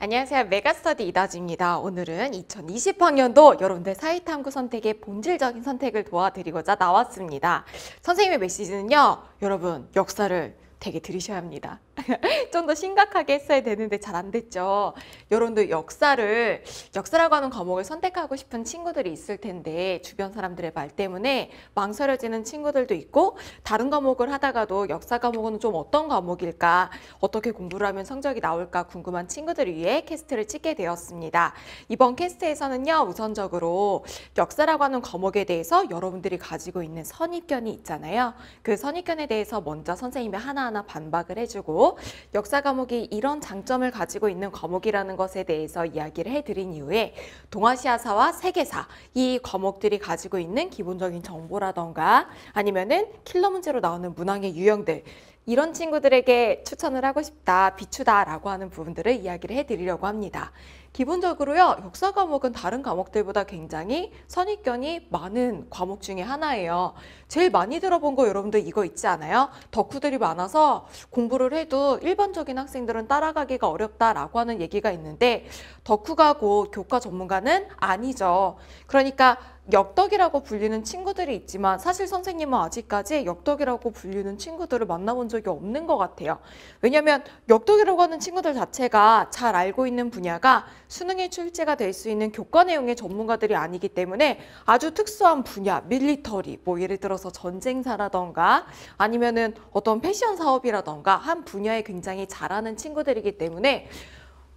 안녕하세요. 메가스터디 이다지입니다. 오늘은 2020학년도 여러분들 사회탐구 선택의 본질적인 선택을 도와드리고자 나왔습니다. 선생님의 메시지는요. 여러분 역사를 되게 들으셔야 합니다. 좀더 심각하게 했어야 되는데 잘 안 됐죠. 여러분들 역사를 역사라고 하는 과목을 선택하고 싶은 친구들이 있을 텐데 주변 사람들의 말 때문에 망설여지는 친구들도 있고 다른 과목을 하다가도 역사 과목은 좀 어떤 과목일까 어떻게 공부를 하면 성적이 나올까 궁금한 친구들을 위해 캐스트를 찍게 되었습니다. 이번 캐스트에서는요 우선적으로 역사라고 하는 과목에 대해서 여러분들이 가지고 있는 선입견이 있잖아요. 그 선입견에 대해서 먼저 선생님이 하나하나 반박을 해주고 역사 과목이 이런 장점을 가지고 있는 과목이라는 것에 대해서 이야기를 해드린 이후에 동아시아사와 세계사 이 과목들이 가지고 있는 기본적인 정보라던가 아니면은 킬러 문제로 나오는 문항의 유형들 이런 친구들에게 추천을 하고 싶다, 비추다라고 하는 부분들을 이야기를 해드리려고 합니다. 기본적으로요, 역사 과목은 다른 과목들보다 굉장히 선입견이 많은 과목 중에 하나예요. 제일 많이 들어본 거 여러분들 이거 있지 않아요? 덕후들이 많아서 공부를 해도 일반적인 학생들은 따라가기가 어렵다라고 하는 얘기가 있는데 덕후가 곧 교과 전문가는 아니죠. 그러니까 역덕이라고 불리는 친구들이 있지만 사실 선생님은 아직까지 역덕이라고 불리는 친구들을 만나본 적이 없는 것 같아요. 왜냐하면 역덕이라고 하는 친구들 자체가 잘 알고 있는 분야가 수능에 출제가 될 수 있는 교과 내용의 전문가들이 아니기 때문에 아주 특수한 분야, 밀리터리, 뭐 예를 들어서 전쟁사라던가 아니면은 어떤 패션 사업이라던가 한 분야에 굉장히 잘하는 친구들이기 때문에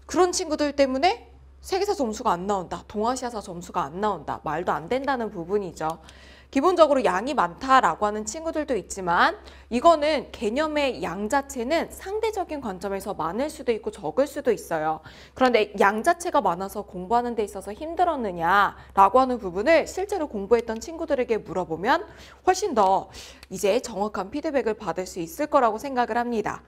그런 친구들 때문에 세계사 점수가 안 나온다, 동아시아사 점수가 안 나온다, 말도 안 된다는 부분이죠. 기본적으로 양이 많다라고 하는 친구들도 있지만 이거는 개념의 양 자체는 상대적인 관점에서 많을 수도 있고 적을 수도 있어요. 그런데 양 자체가 많아서 공부하는 데 있어서 힘들었느냐라고 하는 부분을 실제로 공부했던 친구들에게 물어보면 훨씬 더 이제 정확한 피드백을 받을 수 있을 거라고 생각을 합니다.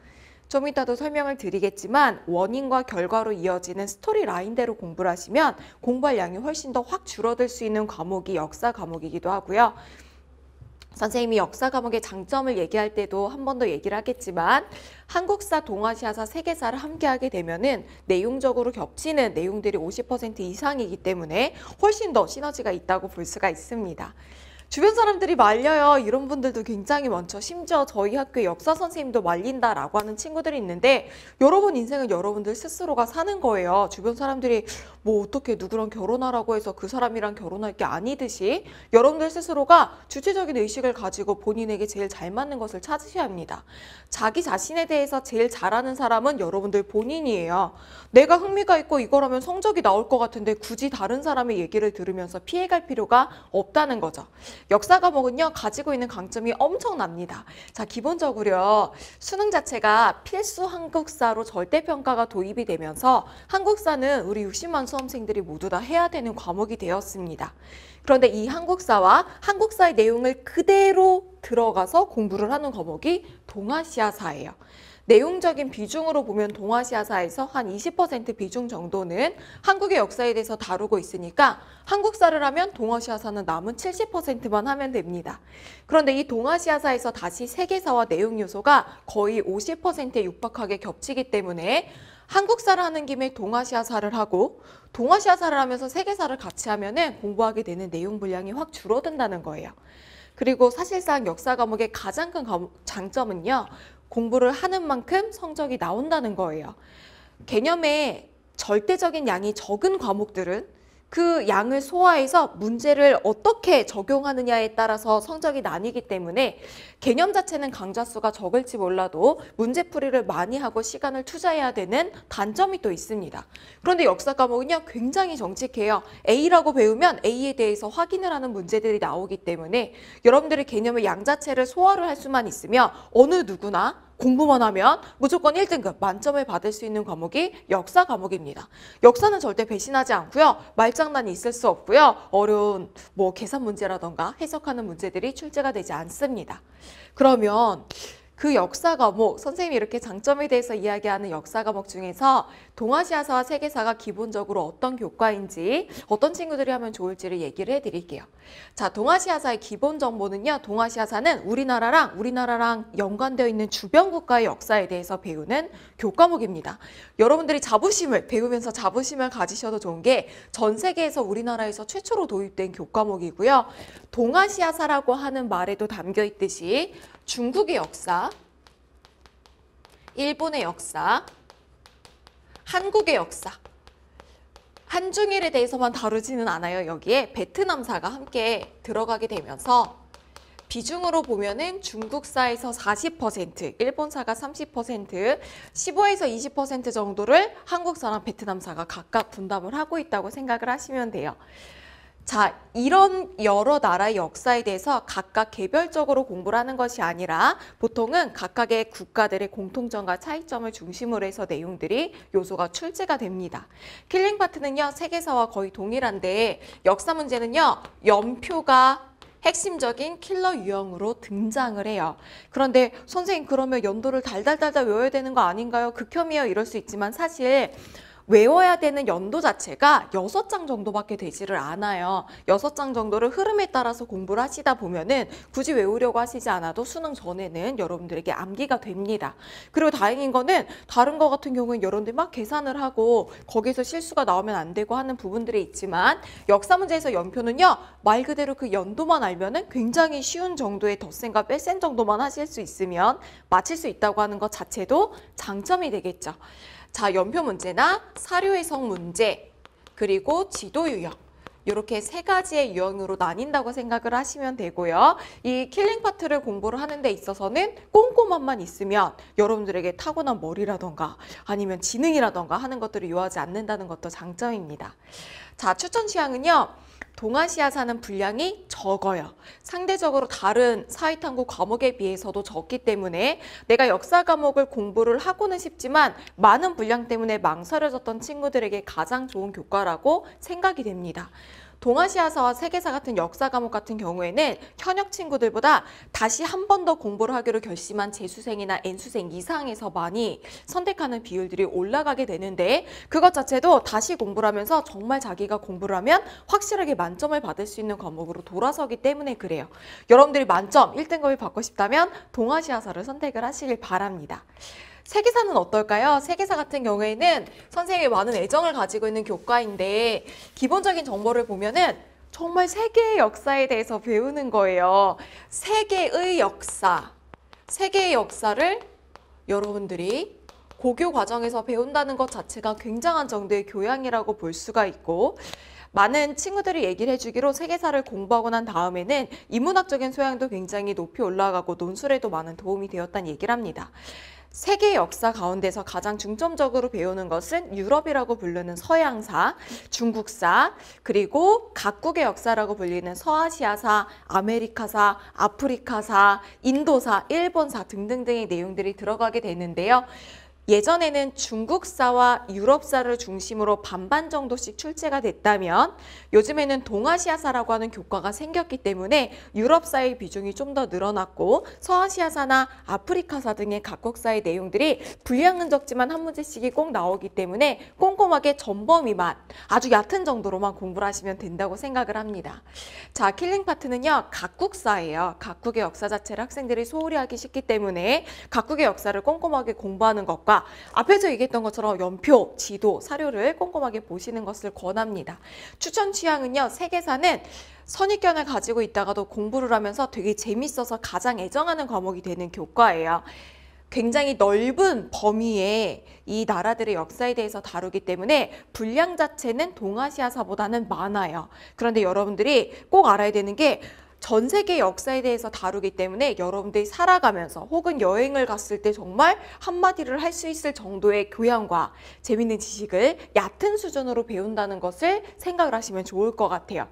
좀 이따도 설명을 드리겠지만 원인과 결과로 이어지는 스토리 라인대로 공부를 하시면 공부할 양이 훨씬 더 확 줄어들 수 있는 과목이 역사 과목이기도 하고요. 선생님이 역사 과목의 장점을 얘기할 때도 한 번 더 얘기를 하겠지만 한국사, 동아시아사, 세계사를 함께하게 되면은 내용적으로 겹치는 내용들이 50% 이상이기 때문에 훨씬 더 시너지가 있다고 볼 수가 있습니다. 주변 사람들이 말려요 이런 분들도 굉장히 많죠 심지어 저희 학교 역사 선생님도 말린다 라고 하는 친구들이 있는데 여러분 인생은 여러분들 스스로가 사는 거예요 주변 사람들이 뭐 어떻게 누구랑 결혼하라고 해서 그 사람이랑 결혼할 게 아니듯이 여러분들 스스로가 주체적인 의식을 가지고 본인에게 제일 잘 맞는 것을 찾으셔야 합니다 자기 자신에 대해서 제일 잘하는 사람은 여러분들 본인이에요 내가 흥미가 있고 이거라면 성적이 나올 것 같은데 굳이 다른 사람의 얘기를 들으면서 피해갈 필요가 없다는 거죠 역사 과목은요 가지고 있는 강점이 엄청납니다. 자 기본적으로요 수능 자체가 필수 한국사로 절대평가가 도입이 되면서 한국사는 우리 60만 수험생들이 모두 다 해야 되는 과목이 되었습니다. 그런데 이 한국사와 한국사의 내용을 그대로 들어가서 공부를 하는 과목이 동아시아사예요. 내용적인 비중으로 보면 동아시아사에서 한 20% 비중 정도는 한국의 역사에 대해서 다루고 있으니까 한국사를 하면 동아시아사는 남은 70%만 하면 됩니다. 그런데 이 동아시아사에서 다시 세계사와 내용 요소가 거의 50%에 육박하게 겹치기 때문에 한국사를 하는 김에 동아시아사를 하고 동아시아사를 하면서 세계사를 같이 하면 공부하게 되는 내용 분량이 확 줄어든다는 거예요. 그리고 사실상 역사 과목의 가장 큰 장점은요. 공부를 하는 만큼 성적이 나온다는 거예요. 개념에 절대적인 양이 적은 과목들은 그 양을 소화해서 문제를 어떻게 적용하느냐에 따라서 성적이 나뉘기 때문에 개념 자체는 강좌 수가 적을지 몰라도 문제풀이를 많이 하고 시간을 투자해야 되는 단점이 또 있습니다. 그런데 역사 과목은요 굉장히 정직해요. A라고 배우면 A에 대해서 확인을 하는 문제들이 나오기 때문에 여러분들의 개념의 양 자체를 소화를 할 수만 있으며 어느 누구나 공부만 하면 무조건 1등급 만점을 받을 수 있는 과목이 역사 과목입니다. 역사는 절대 배신하지 않고요. 말장난이 있을 수 없고요. 어려운 뭐 계산 문제라던가 해석하는 문제들이 출제가 되지 않습니다. 그러면 그 역사 과목, 선생님이 이렇게 장점에 대해서 이야기하는 역사 과목 중에서 동아시아사와 세계사가 기본적으로 어떤 교과인지 어떤 친구들이 하면 좋을지를 얘기를 해드릴게요. 자, 동아시아사의 기본 정보는요. 동아시아사는 우리나라랑 우리나라랑 연관되어 있는 주변 국가의 역사에 대해서 배우는 교과목입니다. 여러분들이 자부심을 배우면서 자부심을 가지셔도 좋은 게 전 세계에서 우리나라에서 최초로 도입된 교과목이고요. 동아시아사라고 하는 말에도 담겨 있듯이 중국의 역사, 일본의 역사, 한국의 역사, 한중일에 대해서만 다루지는 않아요. 여기에 베트남사가 함께 들어가게 되면서 비중으로 보면은 중국사에서 40%, 일본사가 30%, 15에서 20% 정도를 한국사랑 베트남사가 각각 분담을 하고 있다고 생각을 하시면 돼요. 자, 이런 여러 나라의 역사에 대해서 각각 개별적으로 공부를 하는 것이 아니라 보통은 각각의 국가들의 공통점과 차이점을 중심으로 해서 내용들이 요소가 출제가 됩니다. 킬링 파트는요, 세계사와 거의 동일한데 역사 문제는요, 연표가 핵심적인 킬러 유형으로 등장을 해요. 그런데 선생님 그러면 연도를 달달달달 외워야 되는 거 아닌가요? 극혐이에요 이럴 수 있지만 사실 외워야 되는 연도 자체가 여섯 장 정도밖에 되지를 않아요. 여섯 장 정도를 흐름에 따라서 공부를 하시다 보면은 굳이 외우려고 하시지 않아도 수능 전에는 여러분들에게 암기가 됩니다. 그리고 다행인 거는 다른 거 같은 경우는 여러분들이 막 계산을 하고 거기서 실수가 나오면 안 되고 하는 부분들이 있지만 역사 문제에서 연표는요. 말 그대로 그 연도만 알면은 굉장히 쉬운 정도의 덧셈과 뺄셈 정도만 하실 수 있으면 맞힐 수 있다고 하는 것 자체도 장점이 되겠죠. 자, 연표 문제나 사료 해석 문제, 그리고 지도 유형. 이렇게 세 가지의 유형으로 나뉜다고 생각을 하시면 되고요. 이 킬링 파트를 공부를 하는 데 있어서는 꼼꼼함만 있으면 여러분들에게 타고난 머리라던가 아니면 지능이라던가 하는 것들을 요하지 않는다는 것도 장점입니다. 자, 추천 취향은요. 동아시아 사는 분량이 적어요. 상대적으로 다른 사회탐구 과목에 비해서도 적기 때문에 내가 역사 과목을 공부를 하고는 싶지만 많은 분량 때문에 망설여졌던 친구들에게 가장 좋은 교과라고 생각이 됩니다. 동아시아사 와 세계사 같은 역사 과목 같은 경우에는 현역 친구들보다 다시 한 번 더 공부를 하기로 결심한 재수생이나 N수생 이상에서 많이 선택하는 비율들이 올라가게 되는데 그것 자체도 다시 공부를 하면서 정말 자기가 공부를 하면 확실하게 만점을 받을 수 있는 과목으로 돌아서기 때문에 그래요. 여러분들이 만점 1등급을 받고 싶다면 동아시아사를 선택을 하시길 바랍니다. 세계사는 어떨까요? 세계사 같은 경우에는 선생님이 많은 애정을 가지고 있는 교과인데 기본적인 정보를 보면은 정말 세계의 역사에 대해서 배우는 거예요. 세계의 역사, 세계의 역사를 여러분들이 고교 과정에서 배운다는 것 자체가 굉장한 정도의 교양이라고 볼 수가 있고 많은 친구들이 얘기를 해주기로 세계사를 공부하고 난 다음에는 인문학적인 소양도 굉장히 높이 올라가고 논술에도 많은 도움이 되었다는 얘기를 합니다. 세계 역사 가운데서 가장 중점적으로 배우는 것은 유럽이라고 불리는 서양사, 중국사, 그리고 각국의 역사라고 불리는 서아시아사, 아메리카사, 아프리카사, 인도사, 일본사 등등등의 내용들이 들어가게 되는데요. 예전에는 중국사와 유럽사를 중심으로 반반 정도씩 출제가 됐다면 요즘에는 동아시아사라고 하는 교과가 생겼기 때문에 유럽사의 비중이 좀 더 늘어났고 서아시아사나 아프리카사 등의 각국사의 내용들이 불량은적지만한 문제씩이 꼭 나오기 때문에 꼼꼼하게 전범위만 아주 얕은 정도로만 공부를 하시면 된다고 생각을 합니다. 자, 킬링 파트는요. 각국사예요. 각국의 역사 자체를 학생들이 소홀히 하기 쉽기 때문에 각국의 역사를 꼼꼼하게 공부하는 것과 있을 앞에서 얘기했던 것처럼 연표, 지도, 사료를 꼼꼼하게 보시는 것을 권합니다. 추천 취향은요. 세계사는 선입견을 가지고 있다가도 공부를 하면서 되게 재밌어서 가장 애정하는 과목이 되는 교과예요. 굉장히 넓은 범위에 이 나라들의 역사에 대해서 다루기 때문에 분량 자체는 동아시아사보다는 많아요. 그런데 여러분들이 꼭 알아야 되는 게전 세계 역사에 대해서 다루기 때문에 여러분들이 살아가면서 혹은 여행을 갔을 때 정말 한마디를 할 수 있을 정도의 교양과 재밌는 지식을 얕은 수준으로 배운다는 것을 생각을 하시면 좋을 것 같아요.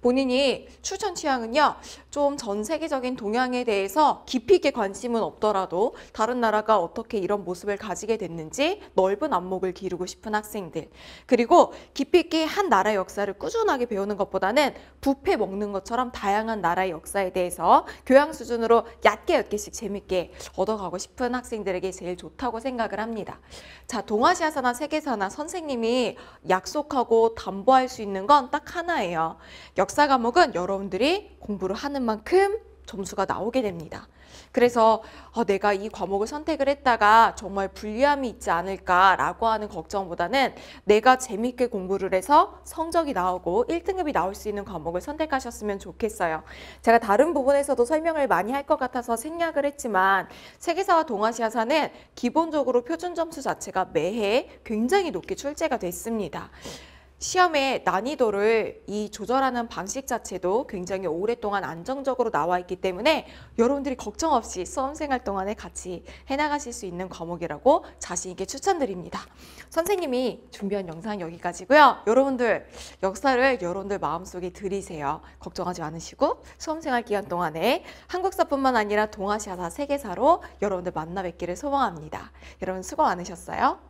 본인이 추천 취향은요. 좀 전 세계적인 동향에 대해서 깊이 있게 관심은 없더라도 다른 나라가 어떻게 이런 모습을 가지게 됐는지 넓은 안목을 기르고 싶은 학생들 그리고 깊이 있게 한 나라의 역사를 꾸준하게 배우는 것보다는 부패 먹는 것처럼 다양한 나라의 역사에 대해서 교양 수준으로 얕게 얕게씩 재밌게 얻어가고 싶은 학생들에게 제일 좋다고 생각을 합니다. 자 동아시아사나 세계사나 선생님이 약속하고 담보할 수 있는 건 딱 하나예요. 역 역사 과목은 여러분들이 공부를 하는 만큼 점수가 나오게 됩니다. 그래서 어, 내가 이 과목을 선택을 했다가 정말 불리함이 있지 않을까라고 하는 걱정보다는 내가 재밌게 공부를 해서 성적이 나오고 1등급이 나올 수 있는 과목을 선택하셨으면 좋겠어요. 제가 다른 부분에서도 설명을 많이 할 것 같아서 생략을 했지만 세계사와 동아시아사는 기본적으로 표준 점수 자체가 매해 굉장히 높게 출제가 됐습니다. 시험의 난이도를 이 조절하는 방식 자체도 굉장히 오랫동안 안정적으로 나와 있기 때문에 여러분들이 걱정 없이 수험생활 동안에 같이 해나가실 수 있는 과목이라고 자신 있게 추천드립니다. 선생님이 준비한 영상 여기까지고요. 여러분들 역사를 여러분들 마음속에 들이세요. 걱정하지 않으시고 수험생활 기간 동안에 한국사뿐만 아니라 동아시아사 세계사로 여러분들 만나 뵙기를 소망합니다. 여러분 수고 많으셨어요.